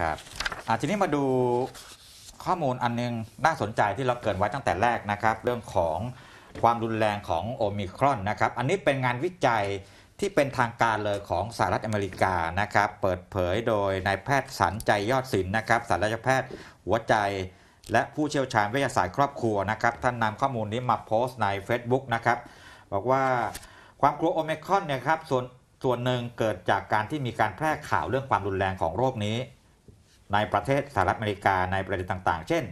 ครับอทีนี้มาดูข้อมูลอันนึงน่าสนใจที่เราเกิดไว้ตั้งแต่แรกนะครับ เรื่องของความรุนแรงของโอมิครอนนะครับอันนี้เป็นงานวิจัยที่เป็นทางการเลยของสหรัฐอเมริกานะครับ เปิดเผยโดยนายแพทย์สันใจยอดศิลป์นะครับศาสตราจารย์แพทย์หัวใจ และผู้เชี่ยวชาญวิทยาศาสตร์ครอบครัวนะครับท่านนำข้อมูลนี้มาโพสต์ใน Facebook นะครับบอกว่าความกลัวโอมิครอนเนี่ยครับส่วนส่วนหนึ่งเกิดจากการที่มีการแพร่ข่าวเรื่องความรุนแรงของโรคนี้ในประเทศสหรัฐอเมริกาในประเด็นต่างๆ เช่น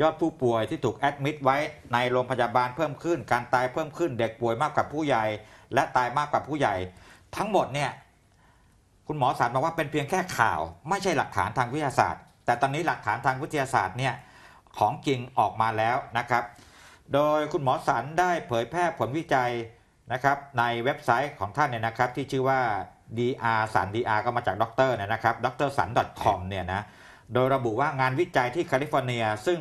ยอดผู้ป่วยที่ถูกแอดมิดไว้ในโรงพยาบาลเพิ่มขึ้น การตายเพิ่มขึ้น เด็กป่วยมากกว่าผู้ใหญ่ และตายมากกว่าผู้ใหญ่ ทั้งหมดเนี่ยคุณหมอสารบอกว่าเป็นเพียงแค่ข่าว ไม่ใช่หลักฐานทางวิทยาศาสตร์ แต่ตอนนี้หลักฐานทางวิทยาศาสตร์เนี่ยของจริงออกมาแล้วนะครับโดยคุณหมอสันได้เผยแพร่ผลวิจัยนะครับในเว็บไซต์ของท่านเนี่ยนะครับ ที่ชื่อว่า dr สัน dr ก็มาจากด็อกเตอร์นะครับ d r อกเร .com เนี่ยนะโดยระบุว่างานวิจัยที่แคลิฟอร์เนีย ซึ่ง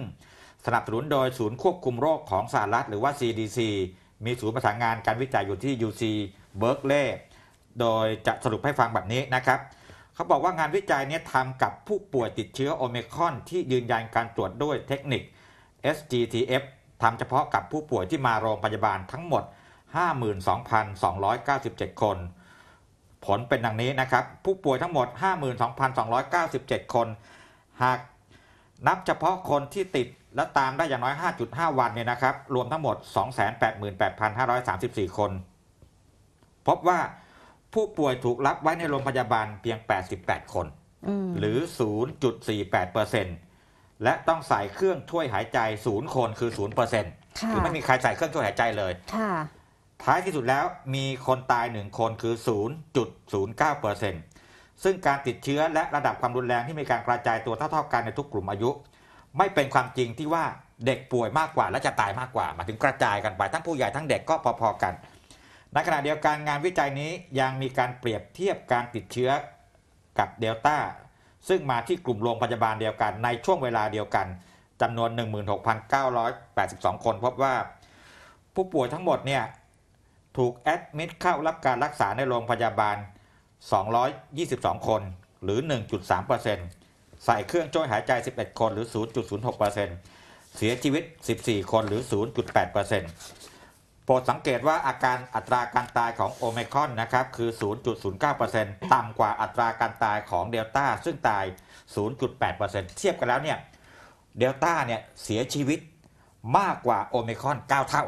สนับสนุนโดยศูนย์ควบคุมโรคของสหรัฐหรือว่า CDC มีศูนย์ประสานงานการวิจัยอยู่ที่ UC Berkeley โดยจะสรุปให้ฟังแบบนี้นะครับเขาบอกว่างานวิจัยนี้ทำกับผู้ป่วยติดเชื้อโอเมกอนที่ยืนยันการตรวจด้วยเทคนิค SGTF ทำเฉพาะกับผู้ป่วยที่มาโรงพยาบาลทั้งหมด 52,297 คน ผลเป็นดังนี้นะครับ ผู้ป่วยทั้งหมด 52,297 คนหากนับเฉพาะคนที่ติดและตามได้อย่างน้อย 5.5 วันเนี่ยนะครับ รวมทั้งหมด 288,534 คน พบว่าผู้ป่วยถูกรับไว้ในโรงพยาบาลเพียง 88 คนหรือ 0.48%และต้องใส่เครื่องช่วยหายใจ 0 คนคือ 0%คือไม่มีใครใส่เครื่องช่วยหายใจเลยท้ายที่สุดแล้วมีคนตาย 1 คนคือ 0.09%เซึ่งการติดเชื้อและระดับความรุนแรงที่มีการกระจายตัวเท่าๆกันในทุกกลุ่มอายุไม่เป็นความจริงที่ว่าเด็กป่วยมากกว่า และจะตายมากกว่ามาถึงกระจายกันไปทั้งผู้ใหญ่ทั้งเด็กก็พอ ๆกัน ในขณะเดียวกันงานวิจัยนี้ยังมีการเปรียบเทียบการติดเชื้อกับเดลต้าซึ่งมาที่กลุ่มโรงพยาบาลเดียวกันในช่วงเวลาเดียวกันจำนวน 16,982 คนพบว่า ผู้ป่วยทั้งหมดเนี่ยถูกแอดมิดเข้ารับการรักษาในโรงพยาบาล222 คน หรือ 1.3%ใส่เครื่องช่วยหายใจ 11 คน หรือ 0.06%เสียชีวิต 14 คน หรือ 0.8%โปรดสังเกตว่าอาการอัตราการตายของโอเมกอนนะครับคือ 0.09%ต่ำกว่าอัตราการตายของเดลต้าซึ่งตาย 0.8%เทียบกันแล้วเนี่ยเดลต้าเนี่ยเสียชีวิตมากกว่าโอเมกอน9เท่า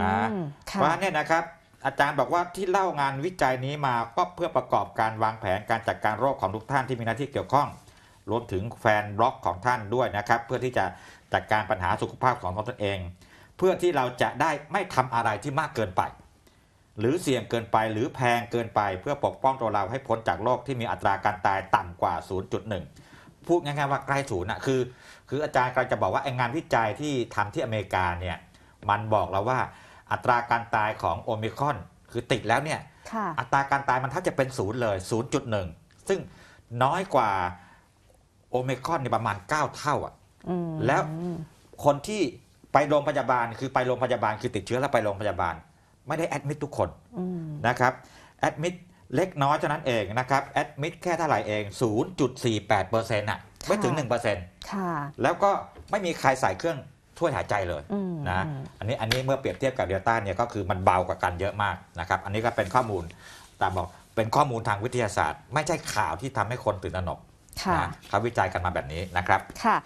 นะเพราะนี่นะครับอาจารย์บอกว่าที่เล่างานวิจัยนี้มาก็เพื่อประกอบการวางแผนการจัดการโรคของทุกท่านที่มีหน้าที่เกี่ยวข้องรวมถึงแฟนบล็อกของท่านด้วยนะครับ เพื่อที่จะจัดการปัญหาสุขภาพของตนเอง เพื่อที่เราจะได้ไม่ทำอะไรที่มากเกินไป หรือเสี่ยงเกินไปหรือแพงเกินไปเพื่อปกป้องตัวเราให้พ้นจากโรคที่มีอัตราการตายต่ำกว่า 0.1 พูดง่ายๆว่าใกล้ศูนย์นะคือ คืออาจารย์กำลังจะบอกว่าไอ้งานวิจัยที่ทำที่อเมริกาเนี่ยมันบอกเราว่าอัตราการตายของโอมิคอนคือติดแล้วเนี่ยอัตราการตายมันถ้าจะเป็นศูนย์เลย 0.1 ซึ่งน้อยกว่าโอมิคอนในประมาณ 9 เท่าอ่ะแล้วคนที่ไปโรงพยาบาลคือไปโรงพยาบาลคือติดเชื้อแล้วไปโรงพยาบาล ไม่ได้แอดมิดทุกคนนะครับแอดมิดเล็กน้อยเท่านั้นเองนะครับแอดมิดแค่เท่าไหร่เอง 0.48%น่ะไม่ถึง1%น่์แล้วก็ไม่มีใครใส่เครื่องช่วยหายใจเลยนะอันนี้อันนี้เมื่อเปรียบเทียบกับเดลต้าเนี่ยก็คือมันเบากว่ากันเยอะมากนะครับอันนี้ก็เป็นข้อมูลตามบอกเป็นข้อมูลทางวิทยาศาสตร์ ไม่ใช่ข่าวที่ทำให้คนตื่นตระหนกนะเขาวิจัยกันมาแบบนี้นะครับค่ะ